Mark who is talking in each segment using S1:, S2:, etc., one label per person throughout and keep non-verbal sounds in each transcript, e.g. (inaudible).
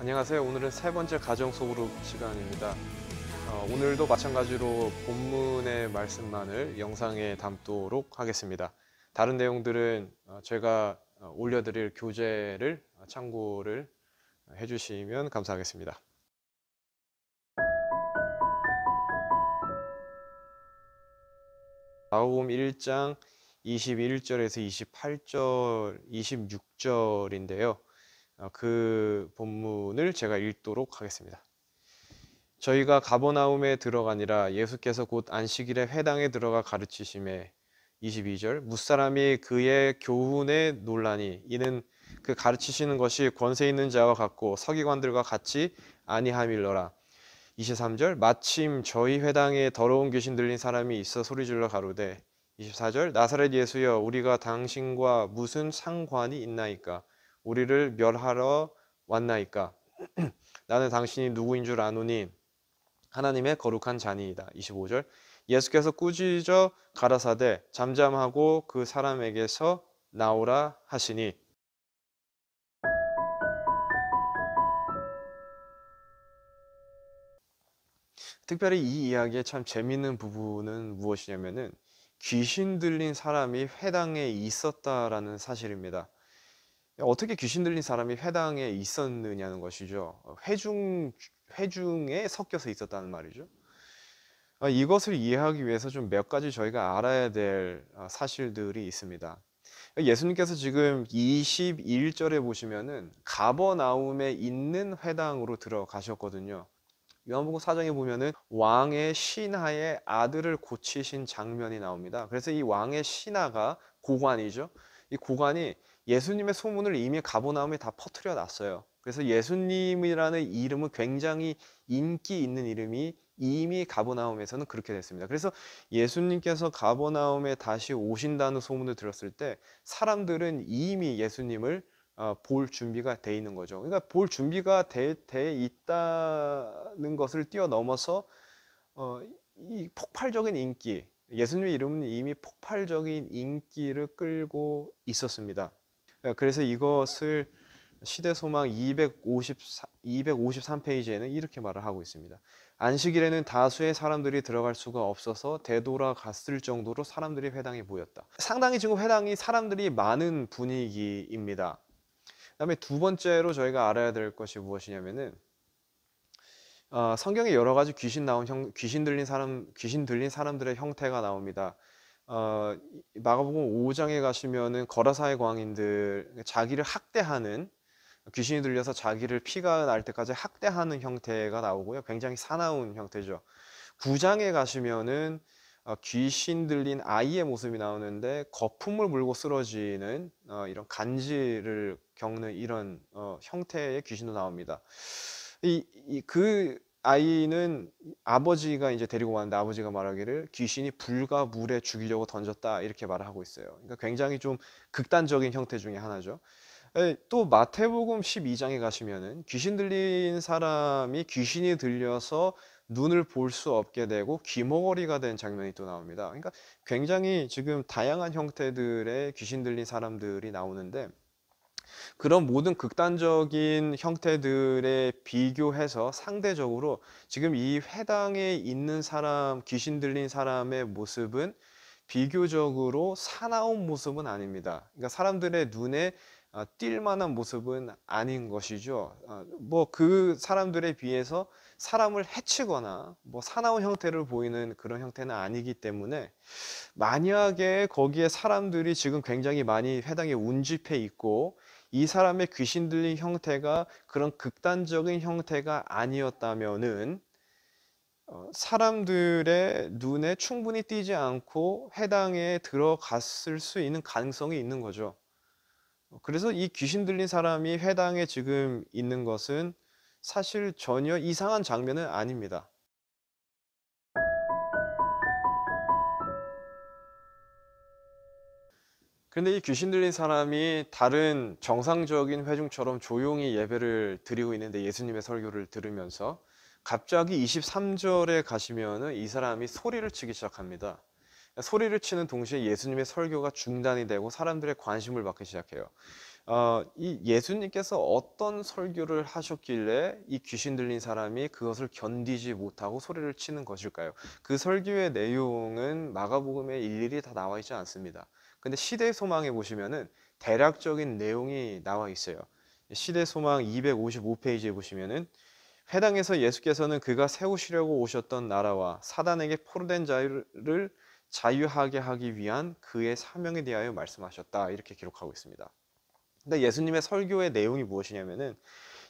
S1: 안녕하세요. 오늘은 세 번째 가정 소그룹 시간입니다. 어, 오늘도 마찬가지로 본문의 말씀만을 영상에 담도록 하겠습니다. 다른 내용들은 어, 제가 어, 올려드릴 교재를 어, 참고를 해주시면 감사하겠습니다. 마음 1장 21절에서 28절, 26절인데요. 어, 그 본문을 제가 읽도록 하겠습니다. 저희가 가버나움에 들어가니라 예수께서 곧 안식일에 회당에 들어가 가르치심에 22절 무사람이 그의 교훈에 논란이 이는 그 가르치시는 것이 권세 있는 자와 같고 서기관들과 같이 아니함일러라 23절 마침 저희 회당에 더러운 귀신 들린 사람이 있어 소리질러 가로되 24절 나사렛 예수여 우리가 당신과 무슨 상관이 있나이까 우리를 멸하러 왔나이까 (clears throat) 나는 당신이 누구인 줄 아노니 하나님의 거룩한 잔니이다 25절 예수께서 꾸짖어 가라사대 잠잠하고 그 사람에게서 나오라 하시니 특별히 이 이야기의 참 재미있는 부분은 무엇이냐면은 귀신 들린 사람이 회당에 있었다라는 사실입니다. 어떻게 귀신 들린 사람이 회당에 있었느냐는 것이죠. 어, 회중 회중에 섞여서 있었다는 말이죠. 어, 이것을 이해하기 위해서 좀 몇 가지 저희가 알아야 될 어, 사실들이 있습니다. 예수님께서 지금 21절에 보시면은 가버나움에 있는 회당으로 들어가셨거든요. 요한복음 사장에 보면은 왕의 신하의 아들을 고치신 장면이 나옵니다. 그래서 이 왕의 신하가 고관이죠. 이 고관이 예수님의 소문을 이미 가보나움에 다 퍼뜨려 놨어요. 그래서 예수님이라는 이름은 굉장히 인기 있는 이름이 이미 가보나움에서는 그렇게 됐습니다. 그래서 예수님께서 가보나움에 다시 오신다는 소문을 들었을 때 사람들은 이미 예수님을 어, 볼 준비가 돼 있는 거죠. 그러니까 볼 준비가 돼, 돼 있다는 것을 뛰어넘어서 어, 이 폭발적인 인기, 예수님의 이름은 이미 폭발적인 인기를 끌고 있었습니다. 예, 그래서 이것을 시대소망 254, 253페이지에는 이렇게 말을 하고 있습니다. 안식일에는 다수의 사람들이 들어갈 수가 없어서 되돌아갔을 정도로 사람들이 회당에 모였다. 상당히 지금 회당이 사람들이 많은 분위기입니다. 그다음에 두 번째로 저희가 알아야 될 것이 무엇이냐면은 어, 성경에 여러 가지 귀신 나온 형, 귀신 들린 사람 귀신 들린 사람들의 형태가 나옵니다. 어, 마가복음 5장에 가시면은 거라사의 광인들 자기를 학대하는 귀신이 들려서 자기를 피가 날 때까지 학대하는 형태가 나오고요. 굉장히 사나운 형태죠. 9장에 가시면은 어, 귀신 들린 아이의 모습이 나오는데 거품을 물고 쓰러지는 어, 이런 간지를 겪는 이런 어, 형태의 귀신도 나옵니다. 이, 이, 그 아이는 아버지가 이제 데리고 왔는데 아버지가 말하기를 귀신이 불과 물에 죽이려고 던졌다 이렇게 말을 하고 있어요. 그러니까 굉장히 좀 극단적인 형태 중에 하나죠. 또 마태복음 12장에 가시면은 귀신 들린 사람이 귀신이 들려서 눈을 볼 수 없게 되고 귀머거리가 된 장면이 또 나옵니다. 그러니까 굉장히 지금 다양한 형태들의 귀신 들린 사람들이 나오는데 그런 모든 극단적인 형태들에 비교해서 상대적으로 지금 이 회당에 있는 사람, 귀신 들린 사람의 모습은 비교적으로 사나운 모습은 아닙니다. 그러니까 사람들의 눈에 띌 아, 만한 모습은 아닌 것이죠. 아, 뭐그 사람들에 비해서 사람을 해치거나 뭐 사나운 형태를 보이는 그런 형태는 아니기 때문에 만약에 거기에 사람들이 지금 굉장히 많이 해당에 운집해 있고 이 사람의 귀신 들린 형태가 그런 극단적인 형태가 아니었다면은 어, 사람들의 눈에 충분히 띄지 않고 해당에 들어갔을 수 있는 가능성이 있는 거죠. 그래서 이 귀신 들린 사람이 회당에 지금 있는 것은 사실 전혀 이상한 장면은 아닙니다. 그런데 이 귀신 들린 사람이 다른 정상적인 회중처럼 조용히 예배를 드리고 있는데 예수님의 설교를 들으면서 갑자기 23절에 가시면은 이 사람이 소리를 치기 시작합니다. 소리를 치는 동시에 예수님의 설교가 중단이 되고 사람들의 관심을 받기 시작해요. 어, 이 예수님께서 어떤 설교를 하셨길래 이 귀신 들린 사람이 그것을 견디지 못하고 소리를 치는 것일까요? 그 설교의 내용은 마가복음에 일일이 다 나와 있지 않습니다. 근데 시대 소망에 보시면은 대략적인 내용이 나와 있어요. 시대 소망 255페이지에 보시면은 회당에서 예수께서는 그가 세우시려고 오셨던 나라와 사단에게 포로된 자를 자유하게 하기 위한 그의 사명에 대하여 말씀하셨다 이렇게 기록하고 있습니다. 근데 예수님의 설교의 내용이 무엇이냐면은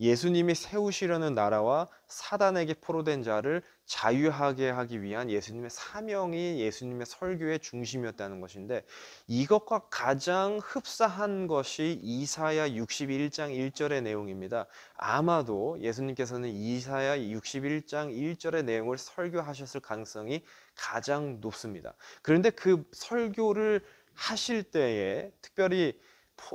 S1: 예수님이 세우시려는 나라와 사단에게 포로된 자를 자유하게 하기 위한 예수님의 사명이 예수님의 설교의 중심이었다는 것인데 이것과 가장 흡사한 것이 이사야 61장 1절의 내용입니다. 아마도 예수님께서는 이사야 61장 1절의 내용을 설교하셨을 가능성이 가장 높습니다. 그런데 그 설교를 하실 때에 특별히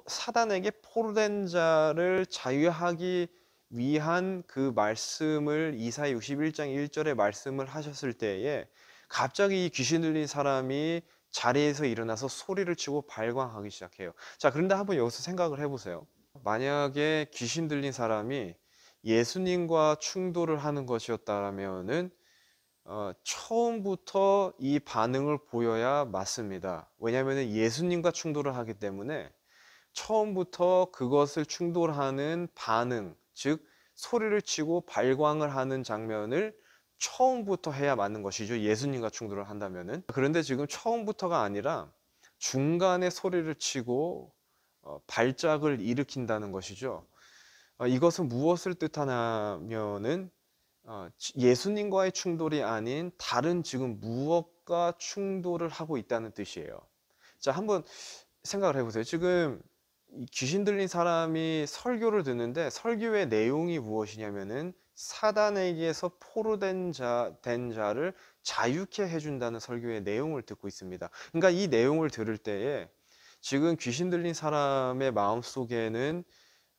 S1: 사단에게 포로된 자를 자유하기 위한 그 말씀을 이사 61장 1절에 말씀을 하셨을 때에 갑자기 이 귀신 들린 사람이 자리에서 일어나서 소리를 치고 발광하기 시작해요. 자, 그런데 한번 여기서 생각을 해보세요. 만약에 귀신 들린 사람이 예수님과 충돌을 하는 것이었다라면은 어, 처음부터 이 반응을 보여야 맞습니다. 왜냐하면 예수님과 충돌을 하기 때문에 처음부터 그것을 충돌하는 반응, 즉 소리를 치고 발광을 하는 장면을 처음부터 해야 맞는 것이죠. 예수님과 충돌을 한다면은. 그런데 지금 처음부터가 아니라 중간에 소리를 치고 어, 발작을 일으킨다는 것이죠. 어, 이것은 무엇을 뜻하냐면은 어, 예수님과의 충돌이 아닌 다른 지금 무엇과 충돌을 하고 있다는 뜻이에요. 자, 한번 생각을 해보세요. 지금 귀신 들린 사람이 설교를 듣는데 설교의 내용이 무엇이냐면은 사단에게서 포로된 자, 된 자를 자유케 해준다는 설교의 내용을 듣고 있습니다. 그러니까 이 내용을 들을 때에 지금 귀신 들린 사람의 마음 속에는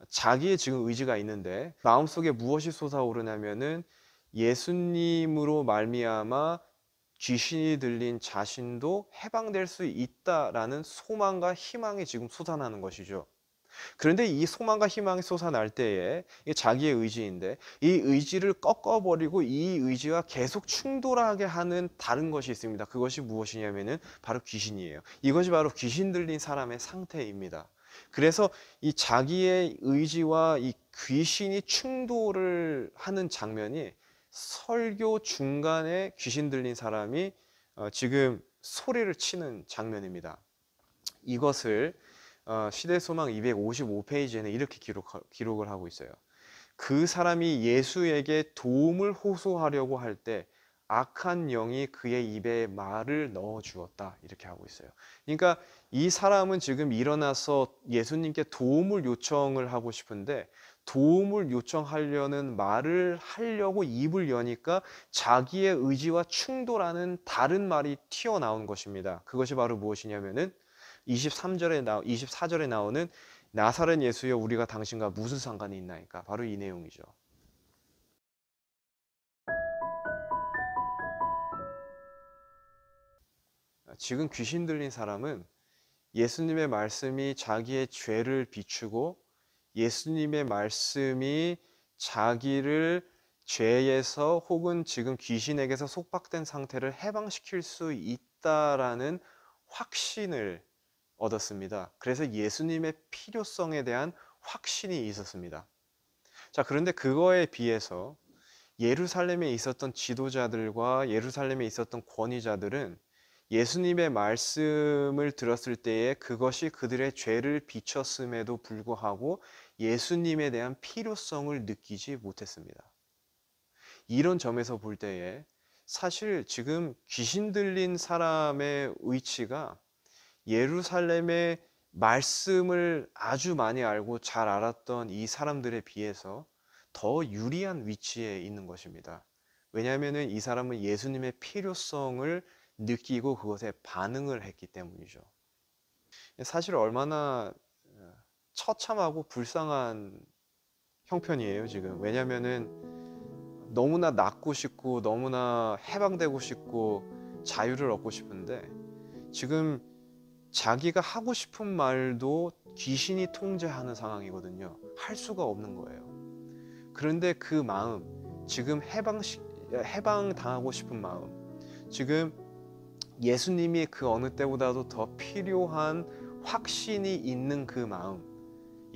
S1: 자기의 지금 의지가 있는데 마음 속에 무엇이 솟아오르냐면은 예수님으로 말미암아 귀신이 들린 자신도 해방될 수 있다라는 소망과 희망이 지금 솟아나는 것이죠. 그런데 이 소망과 희망이 솟아날 때에 자기의 의지인데 이 의지를 꺾어버리고 이 의지와 계속 충돌하게 하는 다른 것이 있습니다. 그것이 무엇이냐면은 바로 귀신이에요. 이것이 바로 귀신 들린 사람의 상태입니다. 그래서 이 자기의 의지와 이 귀신이 충돌을 하는 장면이 설교 중간에 귀신 들린 사람이 어, 지금 소리를 치는 장면입니다. 이것을 어, 시대소망 255페이지에는 이렇게 기록, 을 하고 있어요. 그 사람이 예수에게 도움을 호소하려고 할 때 악한 영이 그의 입에 말을 넣어 주었다. 이렇게 하고 있어요. 그러니까 이 사람은 지금 일어나서 예수님께 도움을 요청을 하고 싶은데 도움을 요청하려는 말을 하려고 입을 여니까 자기의 의지와 충돌하는 다른 말이 튀어나온 것입니다. 그것이 바로 무엇이냐면은 23절에 나 24절에 나오는 나사렛 예수여 우리가 당신과 무슨 상관이 있나이까 바로 이 내용이죠. 지금 귀신 들린 사람은 예수님의 말씀이 자기의 죄를 비추고 예수님의 말씀이 자기를 죄에서 혹은 지금 귀신에게서 속박된 상태를 해방시킬 수 있다라는 확신을 얻었습니다. 그래서 예수님의 필요성에 대한 확신이 있었습니다. 자, 그런데 그거에 비해서 예루살렘에 있었던 지도자들과 예루살렘에 있었던 권위자들은 예수님의 말씀을 들었을 때에 그것이 그들의 죄를 비췄음에도 불구하고 예수님에 대한 필요성을 느끼지 못했습니다. 이런 점에서 볼 때에 사실 지금 귀신 들린 사람의 의치가 예루살렘의 말씀을 아주 많이 알고 잘 알았던 이 사람들에 비해서 더 유리한 위치에 있는 것입니다. 왜냐하면 이 사람은 예수님의 필요성을 느끼고 그것에 반응을 했기 때문이죠. 사실 얼마나 처참하고 불쌍한 형편이에요, 지금. 왜냐면은 너무나 낫고 싶고, 너무나 해방되고 싶고, 자유를 얻고 싶은데, 지금 자기가 하고 싶은 말도 귀신이 통제하는 상황이거든요. 할 수가 없는 거예요. 그런데 그 마음, 지금 해방시, 해방당하고 싶은 마음, 지금 예수님이 그 어느 때보다도 더 필요한 확신이 있는 그 마음,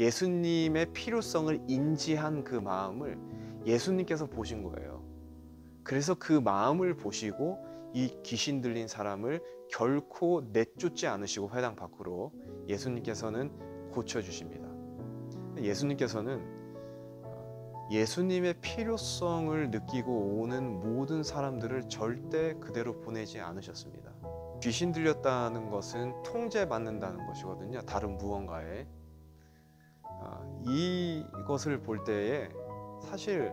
S1: 예수님의 필요성을 인지한 그 마음을 예수님께서 보신 거예요. 그래서 그 마음을 보시고 이 귀신 들린 사람을 결코 내쫓지 않으시고 회당 밖으로 예수님께서는 고쳐주십니다. 예수님께서는 예수님의 필요성을 느끼고 오는 모든 사람들을 절대 그대로 보내지 않으셨습니다. 귀신 들렸다는 것은 통제받는다는 것이거든요. 다른 무언가에. 아, 이것을 볼 때에 사실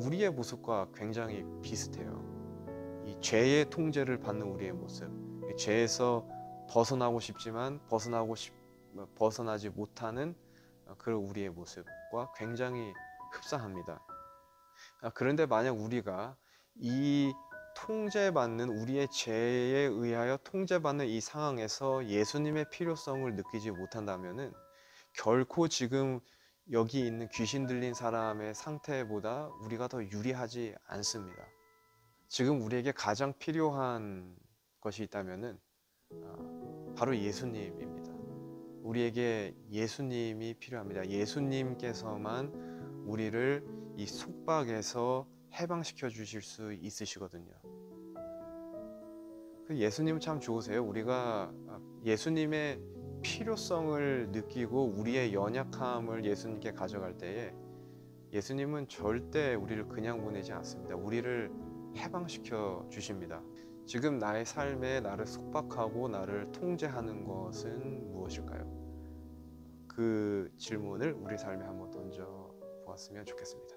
S1: 우리의 모습과 굉장히 비슷해요. 이 죄의 통제를 받는 우리의 모습, 죄에서 벗어나고 싶지만 벗어나고 싶, 벗어나지 못하는 그런 우리의 모습과 굉장히 흡사합니다. 아, 그런데 만약 우리가 이 통제받는 우리의 죄에 의하여 통제받는 이 상황에서 예수님의 필요성을 느끼지 못한다면은 결코 지금 여기 있는 귀신 들린 사람의 상태보다 우리가 더 유리하지 않습니다. 지금 우리에게 가장 필요한 것이 있다면은 어, 바로 예수님입니다. 우리에게 예수님이 필요합니다. 예수님께서만 우리를 이 속박에서 해방시켜 주실 수 있으시거든요. 그 예수님 참 좋으세요. 우리가 아, 예수님의 필요성을 느끼고 우리의 연약함을 예수님께 가져갈 때에 예수님은 절대 우리를 그냥 보내지 않습니다. 우리를 해방시켜 주십니다. 지금 나의 삶에 나를 속박하고 나를 통제하는 것은 무엇일까요? 그 질문을 우리 삶에 한번 던져 보았으면 좋겠습니다.